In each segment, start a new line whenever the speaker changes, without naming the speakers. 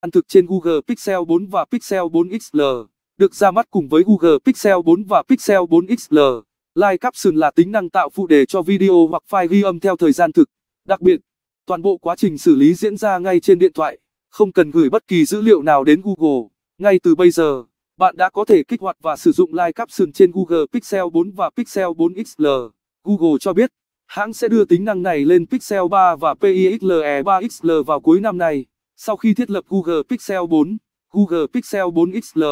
Ăn thực trên Google Pixel 4 và Pixel 4 XL được ra mắt cùng với Google Pixel 4 và Pixel 4 XL. Live Caption là tính năng tạo phụ đề cho video hoặc file ghi âm theo thời gian thực. Đặc biệt, toàn bộ quá trình xử lý diễn ra ngay trên điện thoại, không cần gửi bất kỳ dữ liệu nào đến Google. Ngay từ bây giờ, bạn đã có thể kích hoạt và sử dụng Live Caption trên Google Pixel 4 và Pixel 4 XL. Google cho biết, hãng sẽ đưa tính năng này lên Pixel 3 và PIXLE 3 XL vào cuối năm nay. Sau khi thiết lập Google Pixel 4, Google Pixel 4 XL,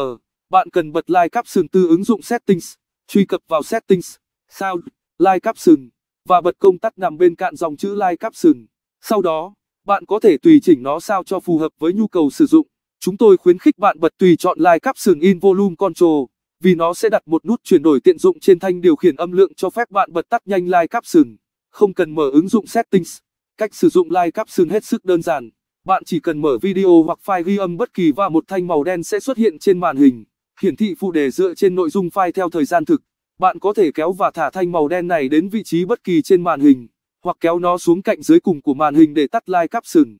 bạn cần bật Live Caption từ ứng dụng Settings, truy cập vào Settings, Sound, Live Caption và bật công tắc nằm bên cạnh dòng chữ Live Caption. Sau đó, bạn có thể tùy chỉnh nó sao cho phù hợp với nhu cầu sử dụng. Chúng tôi khuyến khích bạn bật tùy chọn Live Caption in Volume Control vì nó sẽ đặt một nút chuyển đổi tiện dụng trên thanh điều khiển âm lượng cho phép bạn bật tắt nhanh Live Caption, không cần mở ứng dụng Settings. Cách sử dụng Live Caption hết sức đơn giản. Bạn chỉ cần mở video hoặc file ghi âm bất kỳ và một thanh màu đen sẽ xuất hiện trên màn hình, hiển thị phụ đề dựa trên nội dung file theo thời gian thực. Bạn có thể kéo và thả thanh màu đen này đến vị trí bất kỳ trên màn hình, hoặc kéo nó xuống cạnh dưới cùng của màn hình để tắt Live Caption.